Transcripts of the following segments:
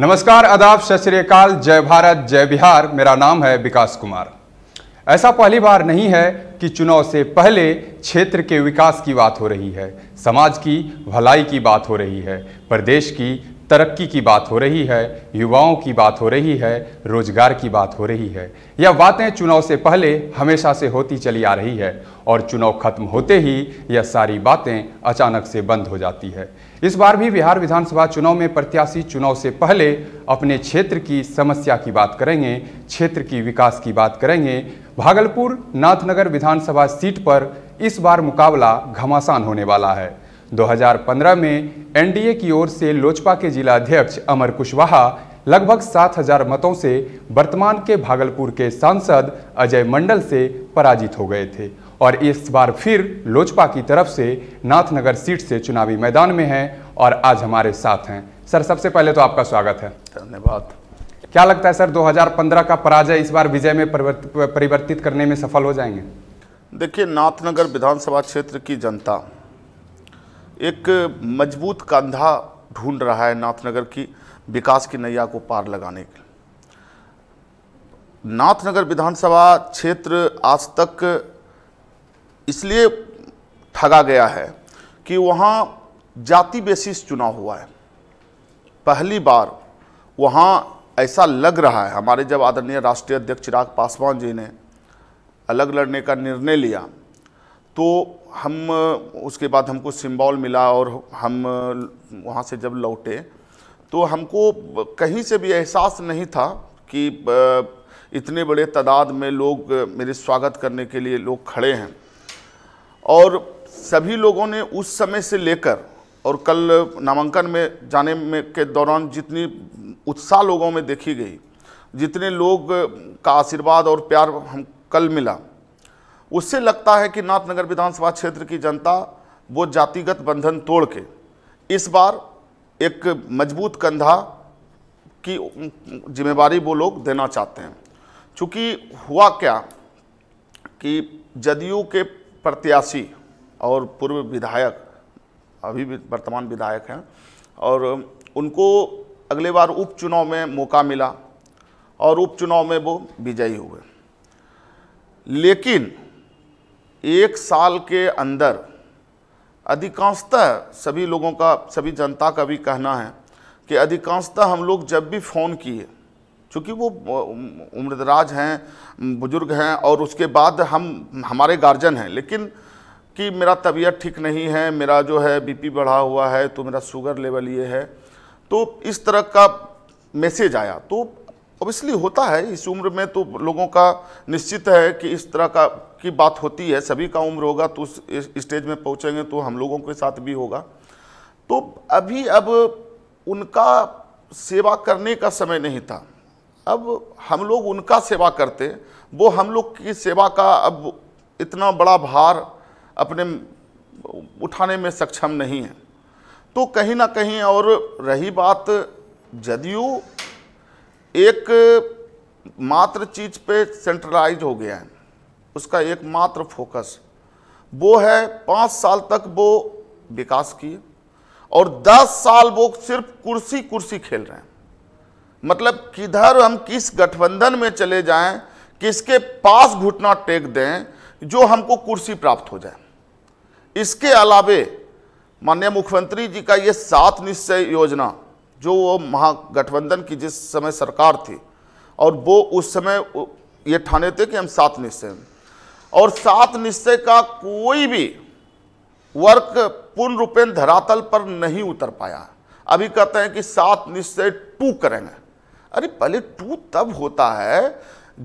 नमस्कार आदाब सत श्रीकाल जय भारत जय बिहार मेरा नाम है विकास कुमार ऐसा पहली बार नहीं है कि चुनाव से पहले क्षेत्र के विकास की बात हो रही है समाज की भलाई की बात हो रही है प्रदेश की तरक्की की बात हो रही है युवाओं की बात हो रही है रोजगार की बात हो रही है यह बातें चुनाव से पहले हमेशा से होती चली आ रही है और चुनाव खत्म होते ही यह सारी बातें अचानक से बंद हो जाती है इस बार भी बिहार विधानसभा चुनाव में प्रत्याशी चुनाव से पहले अपने क्षेत्र की समस्या की बात करेंगे क्षेत्र की विकास की बात करेंगे भागलपुर नाथनगर विधानसभा सीट पर इस बार मुकाबला घमासान होने वाला है 2015 में एनडीए की ओर से लोजपा के जिलाध्यक्ष अमर कुशवाहा लगभग 7000 मतों से वर्तमान के भागलपुर के सांसद अजय मंडल से पराजित हो गए थे और इस बार फिर लोजपा की तरफ से नाथनगर सीट से चुनावी मैदान में हैं और आज हमारे साथ हैं सर सबसे पहले तो आपका स्वागत है धन्यवाद क्या लगता है सर 2015 का पराजय इस बार विजय में परिवर्तित करने में सफल हो जाएंगे देखिए नाथनगर विधानसभा क्षेत्र की जनता एक मजबूत कंधा ढूंढ रहा है नाथनगर की विकास की नैया को पार लगाने के नाथनगर विधानसभा क्षेत्र आज तक इसलिए ठगा गया है कि वहाँ जाति बेसिस चुनाव हुआ है पहली बार वहाँ ऐसा लग रहा है हमारे जब आदरणीय राष्ट्रीय अध्यक्ष चिराग पासवान जी ने अलग लड़ने का निर्णय लिया तो हम उसके बाद हमको सिम्बॉल मिला और हम वहाँ से जब लौटे तो हमको कहीं से भी एहसास नहीं था कि इतने बड़े तादाद में लोग मेरे स्वागत करने के लिए लोग खड़े हैं और सभी लोगों ने उस समय से लेकर और कल नामांकन में जाने में के दौरान जितनी उत्साह लोगों में देखी गई जितने लोग का आशीर्वाद और प्यार हम कल मिला उससे लगता है कि नाथनगर विधानसभा क्षेत्र की जनता वो जातिगत बंधन तोड़ के इस बार एक मजबूत कंधा की जिम्मेवारी वो लोग देना चाहते हैं चूँकि हुआ क्या कि जदयू के प्रत्याशी और पूर्व विधायक अभी भी वर्तमान विधायक हैं और उनको अगले बार उपचुनाव में मौका मिला और उपचुनाव में वो विजयी हुए लेकिन एक साल के अंदर अधिकांशतः सभी लोगों का सभी जनता का भी कहना है कि अधिकांशतः हम लोग जब भी फ़ोन किए क्योंकि वो उम्रदराज हैं बुज़ुर्ग हैं और उसके बाद हम हमारे गार्जियन हैं लेकिन कि मेरा तबीयत ठीक नहीं है मेरा जो है बीपी बढ़ा हुआ है तो मेरा शुगर लेवल ये है तो इस तरह का मैसेज आया तो ऑब्वियसली होता है इस उम्र में तो लोगों का निश्चित है कि इस तरह का की बात होती है सभी का उम्र होगा तो उस स्टेज में पहुंचेंगे तो हम लोगों के साथ भी होगा तो अभी अब उनका सेवा करने का समय नहीं था अब हम लोग उनका सेवा करते वो हम लोग की सेवा का अब इतना बड़ा भार अपने उठाने में सक्षम नहीं है तो कहीं ना कहीं और रही बात जदयू एक मात्र चीज पे सेंट्रलाइज हो गया है उसका एकमात्र फोकस वो है पाँच साल तक वो विकास किए और दस साल वो सिर्फ कुर्सी कुर्सी खेल रहे हैं मतलब किधर हम किस गठबंधन में चले जाएं किसके पास घुटना टेक दें जो हमको कुर्सी प्राप्त हो जाए इसके अलावे माननीय मुख्यमंत्री जी का ये सात निश्चय योजना जो वो महागठबंधन की जिस समय सरकार थी और वो उस समय ये ठाने थे कि हम सात निश्चय और सात निश्चय का कोई भी वर्क पूर्ण रूपेण धरातल पर नहीं उतर पाया अभी कहते हैं कि सात निश्चय टू करेंगे अरे पहले टू तब होता है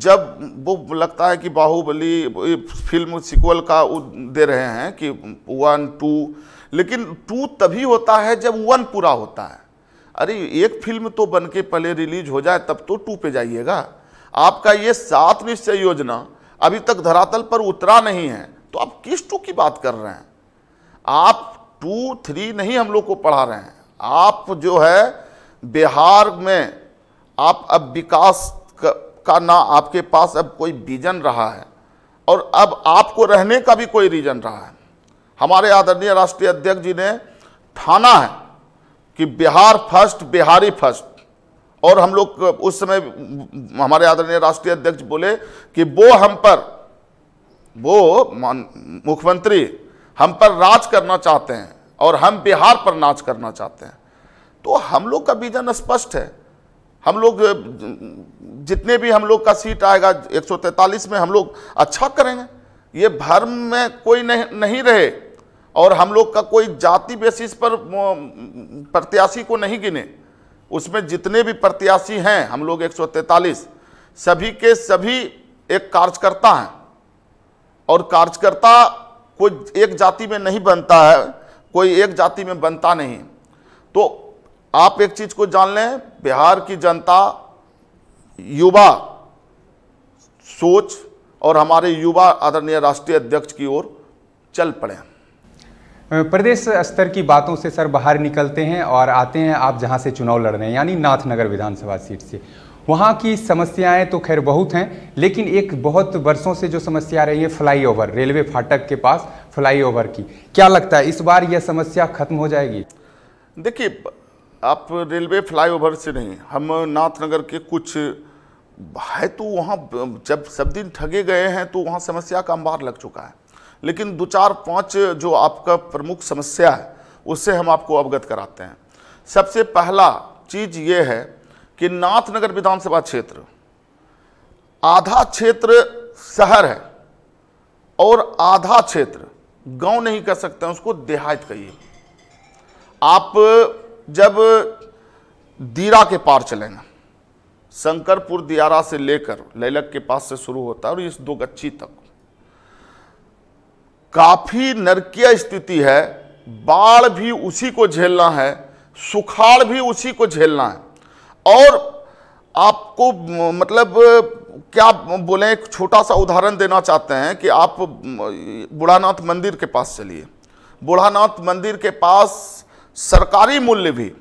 जब वो लगता है कि बाहुबली फिल्म सिक्वल का दे रहे हैं कि वन टू लेकिन टू तभी होता है जब वन पूरा होता है अरे एक फिल्म तो बन के पहले रिलीज हो जाए तब तो टू पे जाइएगा आपका ये सात निश्चय योजना अभी तक धरातल पर उतरा नहीं है तो आप किस टू की बात कर रहे हैं आप टू थ्री नहीं हम लोग को पढ़ा रहे हैं आप जो है बिहार में आप अब विकास का ना आपके पास अब कोई विजन रहा है और अब आपको रहने का भी कोई रीजन रहा है हमारे आदरणीय राष्ट्रीय अध्यक्ष जी ने ठाना है कि बिहार फर्स्ट बिहारी फर्स्ट और हम लोग उस समय हमारे आदरणीय राष्ट्रीय अध्यक्ष बोले कि वो हम पर वो मुख्यमंत्री हम पर राज करना चाहते हैं और हम बिहार पर नाच करना चाहते हैं तो हम लोग का विजन स्पष्ट है हम लोग जितने भी हम लोग का सीट आएगा 143 में हम लोग अच्छा करेंगे ये भर्म में कोई नहीं नहीं रहे और हम लोग का कोई जाति बेसिस पर प्रत्याशी को नहीं गिने उसमें जितने भी प्रत्याशी हैं हम लोग एक सभी के सभी एक कार्यकर्ता हैं और कार्यकर्ता कोई एक जाति में नहीं बनता है कोई एक जाति में बनता नहीं तो आप एक चीज़ को जान लें बिहार की जनता युवा सोच और हमारे युवा आदरणीय राष्ट्रीय अध्यक्ष की ओर चल पड़े हैं प्रदेश स्तर की बातों से सर बाहर निकलते हैं और आते हैं आप जहाँ से चुनाव लड़ रहे हैं यानी नाथनगर विधानसभा सीट से वहाँ की समस्याएं तो खैर बहुत हैं लेकिन एक बहुत वर्षों से जो समस्या आ रही है फ्लाईओवर रेलवे फाटक के पास फ्लाईओवर की क्या लगता है इस बार यह समस्या खत्म हो जाएगी देखिए आप रेलवे फ्लाईओवर से नहीं हम नाथनगर के कुछ है तो वहाँ जब सब दिन ठगे गए हैं तो वहाँ समस्या का अंबार लग चुका है लेकिन दो चार पाँच जो आपका प्रमुख समस्या है उससे हम आपको अवगत कराते हैं सबसे पहला चीज़ ये है कि नाथनगर विधानसभा क्षेत्र आधा क्षेत्र शहर है और आधा क्षेत्र गांव नहीं कह सकते उसको देहात कहिए आप जब दीरा के पार चलेंगे शंकरपुर दियारा से लेकर लैलक के पास से शुरू होता है और इस दो गच्छी तक काफ़ी नरकीय स्थिति है बाढ़ भी उसी को झेलना है सुखाड़ भी उसी को झेलना है और आपको मतलब क्या बोलें एक छोटा सा उदाहरण देना चाहते हैं कि आप बूढ़ानाथ मंदिर के पास चलिए बूढ़ानाथ मंदिर के पास सरकारी मूल्य भी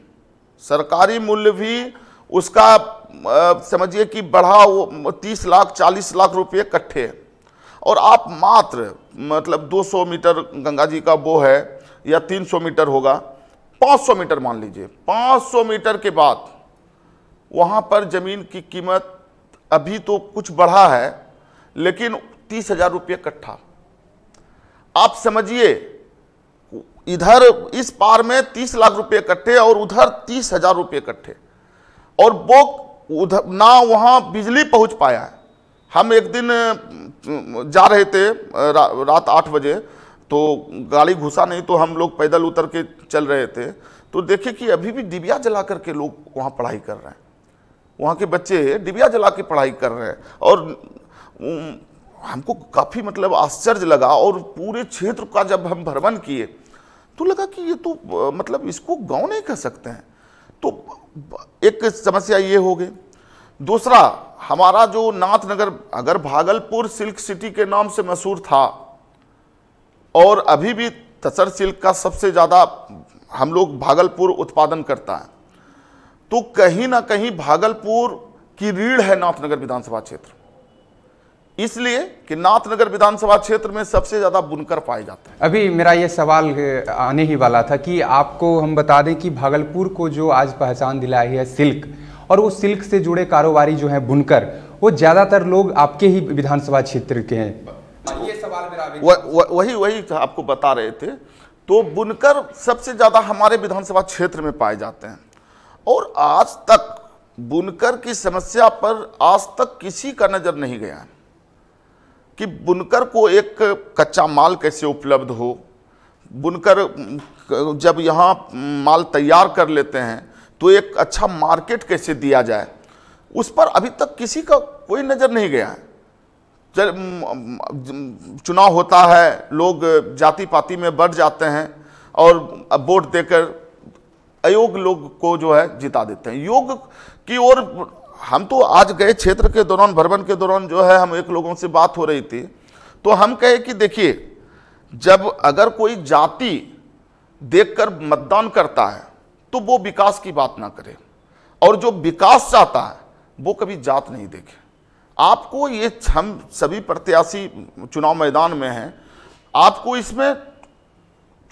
सरकारी मूल्य भी उसका समझिए कि बढ़ा वो तीस लाख चालीस लाख रुपये इकट्ठे है और आप मात्र मतलब 200 मीटर गंगा जी का वो है या 300 मीटर होगा 500 मीटर मान लीजिए 500 मीटर के बाद वहाँ पर ज़मीन की कीमत अभी तो कुछ बढ़ा है लेकिन तीस हजार रुपये कट्ठा आप समझिए इधर इस पार में तीस लाख रुपये कट्ठे और उधर तीस हजार रुपये कट्ठे और वो उधर ना वहाँ बिजली पहुँच पाया है हम एक दिन जा रहे थे रा, रात आठ बजे तो गाड़ी घुसा नहीं तो हम लोग पैदल उतर के चल रहे थे तो देखे कि अभी भी डिबिया जला करके लोग वहाँ पढ़ाई कर रहे हैं वहाँ के बच्चे डिबिया जला के पढ़ाई कर रहे हैं और हमको काफ़ी मतलब आश्चर्य लगा और पूरे क्षेत्र का जब हम भ्रमण किए तो लगा कि ये तो मतलब इसको गांव नहीं कह सकते हैं तो एक समस्या ये हो गई दूसरा हमारा जो नाथनगर अगर भागलपुर सिल्क सिटी के नाम से मशहूर था और अभी भी तसर सिल्क का सबसे ज़्यादा हम लोग भागलपुर उत्पादन करता है तो कहीं ना कहीं भागलपुर की रीढ़ है नाथनगर विधानसभा क्षेत्र इसलिए कि नाथनगर विधानसभा क्षेत्र में सबसे ज़्यादा बुनकर पाए जाते हैं अभी मेरा ये सवाल आने ही वाला था कि आपको हम बता दें कि भागलपुर को जो आज पहचान दिलाई है सिल्क और वो सिल्क से जुड़े कारोबारी जो है बुनकर वो ज़्यादातर लोग आपके ही विधानसभा क्षेत्र के हैं हाँ, ये सवाल मेरा वही वही तो आपको बता रहे थे तो बुनकर सबसे ज़्यादा हमारे विधानसभा क्षेत्र में पाए जाते हैं और आज तक बुनकर की समस्या पर आज तक किसी का नज़र नहीं गया कि बुनकर को एक कच्चा माल कैसे उपलब्ध हो बुनकर जब यहाँ माल तैयार कर लेते हैं तो एक अच्छा मार्केट कैसे दिया जाए उस पर अभी तक किसी का कोई नज़र नहीं गया है चुनाव होता है लोग जाति पाति में बढ़ जाते हैं और वोट देकर अयोग लोग को जो है जिता देते हैं योग की ओर हम तो आज गए क्षेत्र के दौरान भ्रमण के दौरान जो है हम एक लोगों से बात हो रही थी तो हम कहे कि देखिए जब अगर कोई जाति देखकर मतदान करता है तो वो विकास की बात ना करे और जो विकास चाहता है वो कभी जात नहीं देखे आपको ये हम सभी प्रत्याशी चुनाव मैदान में हैं आपको इसमें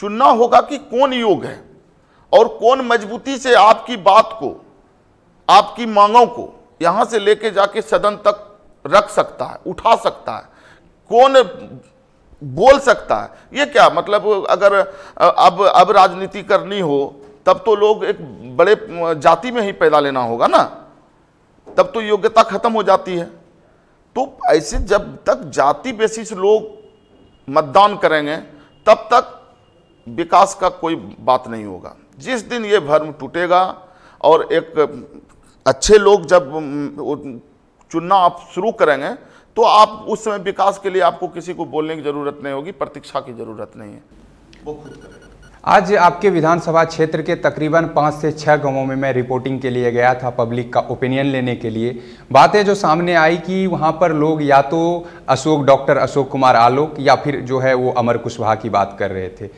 चुनना होगा कि कौन योग है और कौन मजबूती से आपकी बात को आपकी मांगों को यहाँ से लेके जाके सदन तक रख सकता है उठा सकता है कौन बोल सकता है ये क्या मतलब अगर अब अब राजनीति करनी हो तब तो लोग एक बड़े जाति में ही पैदा लेना होगा ना तब तो योग्यता खत्म हो जाती है तो ऐसे जब तक जाति बेसिस लोग मतदान करेंगे तब तक विकास का कोई बात नहीं होगा जिस दिन ये भर्म टूटेगा और एक अच्छे लोग जब चुनना आप शुरू करेंगे तो आप उस समय विकास के लिए आपको किसी को बोलने की ज़रूरत नहीं होगी प्रतीक्षा की ज़रूरत नहीं है आज आपके विधानसभा क्षेत्र के तकरीबन पाँच से छः गांवों में मैं रिपोर्टिंग के लिए गया था पब्लिक का ओपिनियन लेने के लिए बातें जो सामने आई कि वहाँ पर लोग या तो अशोक डॉक्टर अशोक कुमार आलोक या फिर जो है वो अमर कुशवाहा की बात कर रहे थे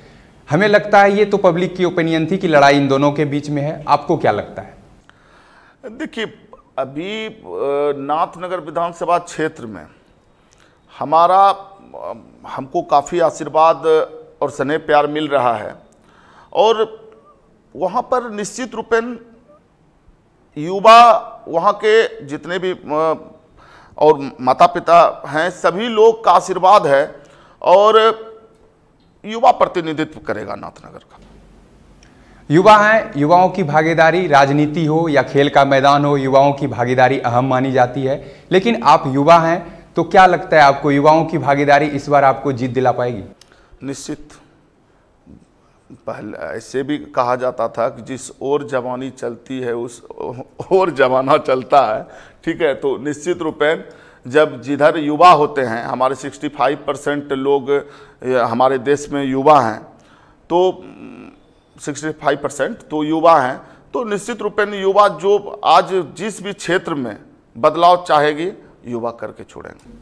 हमें लगता है ये तो पब्लिक की ओपिनियन थी कि लड़ाई इन दोनों के बीच में है आपको क्या लगता है देखिए अभी नाथनगर विधानसभा क्षेत्र में हमारा हमको काफ़ी आशीर्वाद और स्नेह प्यार मिल रहा है और वहाँ पर निश्चित रूपेन युवा वहाँ के जितने भी और माता पिता हैं सभी लोग का आशीर्वाद है और युवा प्रतिनिधित्व करेगा नाथनगर का युवा हैं युवाओं की भागीदारी राजनीति हो या खेल का मैदान हो युवाओं की भागीदारी अहम मानी जाती है लेकिन आप युवा हैं तो क्या लगता है आपको युवाओं की भागीदारी इस बार आपको जीत दिला पाएगी निश्चित पहले ऐसे भी कहा जाता था कि जिस और जवानी चलती है उस और जमाना चलता है ठीक है तो निश्चित रूपेण जब जिधर युवा होते हैं हमारे 65 परसेंट लोग हमारे देश में युवा हैं तो 65 परसेंट तो युवा हैं तो निश्चित रूपेण युवा जो आज जिस भी क्षेत्र में बदलाव चाहेगी युवा करके छोड़ेंगे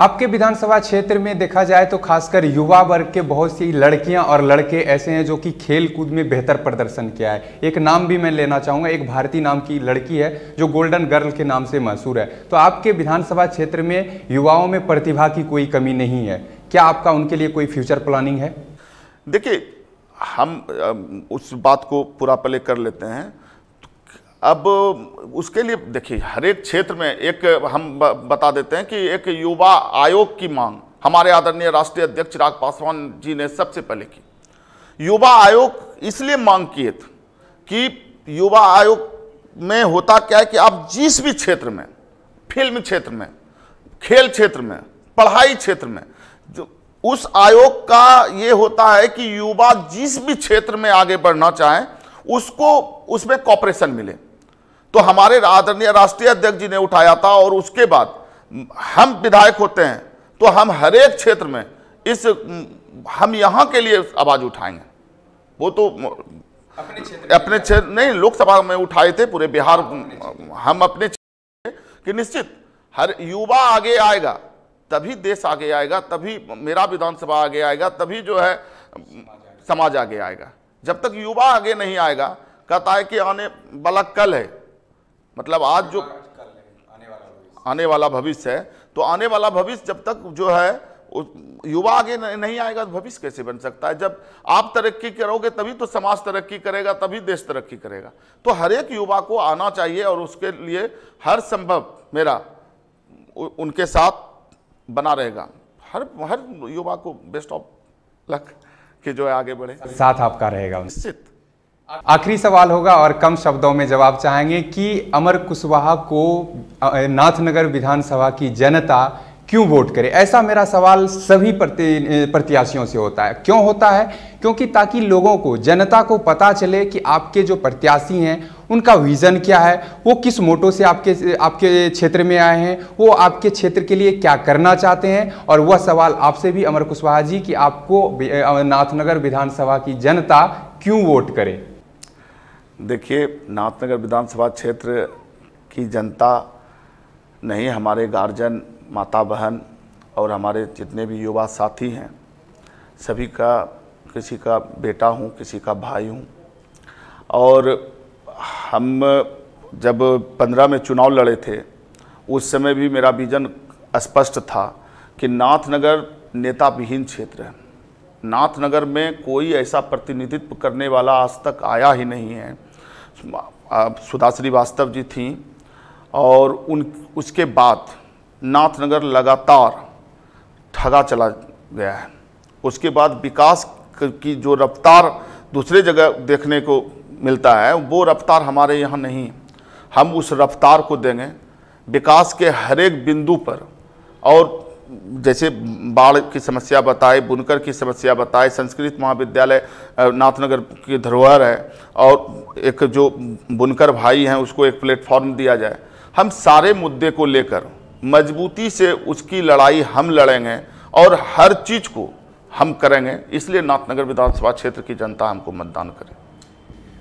आपके विधानसभा क्षेत्र में देखा जाए तो खासकर युवा वर्ग के बहुत सी लड़कियां और लड़के ऐसे हैं जो कि खेल कूद में बेहतर प्रदर्शन किया है एक नाम भी मैं लेना चाहूँगा एक भारती नाम की लड़की है जो गोल्डन गर्ल के नाम से मशहूर है तो आपके विधानसभा क्षेत्र में युवाओं में प्रतिभा की कोई कमी नहीं है क्या आपका उनके लिए कोई फ्यूचर प्लानिंग है देखिए हम उस बात को पूरा प्ले कर लेते हैं अब उसके लिए देखिए हर एक क्षेत्र में एक हम बता देते हैं कि एक युवा आयोग की मांग हमारे आदरणीय राष्ट्रीय अध्यक्ष चिराग पासवान जी ने सबसे पहले की युवा आयोग इसलिए मांग किए थे कि युवा आयोग में होता क्या है कि आप जिस भी क्षेत्र में फिल्म क्षेत्र में खेल क्षेत्र में पढ़ाई क्षेत्र में जो उस आयोग का ये होता है कि युवा जिस भी क्षेत्र में आगे बढ़ना चाहें उसको उसमें कॉपरेशन मिले तो हमारे आदरणीय राष्ट्रीय अध्यक्ष जी ने उठाया था और उसके बाद हम विधायक होते हैं तो हम हरेक क्षेत्र में इस हम यहाँ के लिए आवाज़ उठाएंगे वो तो अपने क्षेत्र नहीं लोकसभा में उठाए थे पूरे बिहार हम अपने कि निश्चित हर युवा आगे आएगा तभी देश आगे आएगा तभी मेरा विधानसभा आगे आएगा तभी जो है समाज आगे आएगा जब तक युवा आगे नहीं आएगा कहता है कि आने वाला कल है मतलब आज जो आने वाला भविष्य है तो आने वाला भविष्य जब तक जो है युवा आगे नहीं आएगा तो भविष्य कैसे बन सकता है जब आप तरक्की करोगे तभी तो समाज तरक्की करेगा तभी देश तरक्की करेगा तो हर एक युवा को आना चाहिए और उसके लिए हर संभव मेरा उनके साथ बना रहेगा हर हर युवा को बेस्ट ऑफ लक के जो है आगे बढ़े साथ आपका रहेगा निश्चित आखिरी सवाल होगा और कम शब्दों में जवाब चाहेंगे कि अमर कुशवाहा को नाथनगर विधानसभा की जनता क्यों वोट करे ऐसा मेरा सवाल सभी प्रति प्रत्याशियों से होता है क्यों होता है क्योंकि ताकि लोगों को जनता को पता चले कि आपके जो प्रत्याशी हैं उनका विज़न क्या है वो किस मोटो से आपके आपके क्षेत्र में आए हैं वो आपके क्षेत्र के लिए क्या करना चाहते हैं और वह सवाल आपसे भी अमर कुशवाहा जी कि आपको नाथनगर विधानसभा की जनता क्यों वोट करे देखिए नाथनगर विधानसभा क्षेत्र की जनता नहीं हमारे गार्जन माता बहन और हमारे जितने भी युवा साथी हैं सभी का किसी का बेटा हूँ किसी का भाई हूँ और हम जब पंद्रह में चुनाव लड़े थे उस समय भी मेरा विजन स्पष्ट था कि नाथनगर नेता विहीन क्षेत्र है नाथनगर में कोई ऐसा प्रतिनिधित्व करने वाला आज तक आया ही नहीं है सुधा श्रीवास्तव जी थी और उन उसके बाद नाथनगर लगातार ठगा चला गया है उसके बाद विकास की जो रफ्तार दूसरे जगह देखने को मिलता है वो रफ्तार हमारे यहाँ नहीं हम उस रफ्तार को देंगे विकास के हर एक बिंदु पर और जैसे बाढ़ की समस्या बताए बुनकर की समस्या बताए संस्कृत महाविद्यालय नाथनगर की धरोहर है और एक जो बुनकर भाई हैं उसको एक प्लेटफॉर्म दिया जाए हम सारे मुद्दे को लेकर मजबूती से उसकी लड़ाई हम लड़ेंगे और हर चीज़ को हम करेंगे इसलिए नाथनगर विधानसभा क्षेत्र की जनता हमको मतदान करें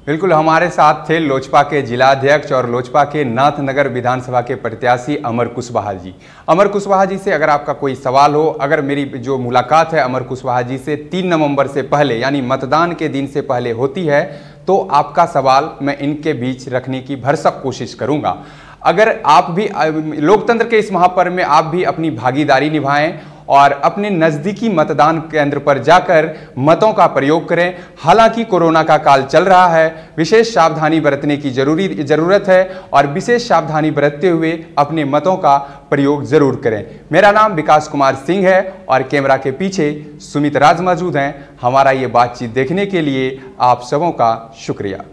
बिल्कुल हमारे साथ थे लोजपा के जिलाध्यक्ष और लोजपा के नाथनगर विधानसभा के प्रत्याशी अमर कुशवाहा जी अमर कुशवाहा जी से अगर आपका कोई सवाल हो अगर मेरी जो मुलाकात है अमर कुशवाहा जी से तीन नवंबर से पहले यानी मतदान के दिन से पहले होती है तो आपका सवाल मैं इनके बीच रखने की भरसक कोशिश करूँगा अगर आप भी लोकतंत्र के इस महापर्व में आप भी अपनी भागीदारी निभाएँ और अपने नज़दीकी मतदान केंद्र पर जाकर मतों का प्रयोग करें हालांकि कोरोना का काल चल रहा है विशेष सावधानी बरतने की जरूरी ज़रूरत है और विशेष सावधानी बरतते हुए अपने मतों का प्रयोग ज़रूर करें मेरा नाम विकास कुमार सिंह है और कैमरा के पीछे सुमित राज मौजूद हैं हमारा ये बातचीत देखने के लिए आप सबों का शुक्रिया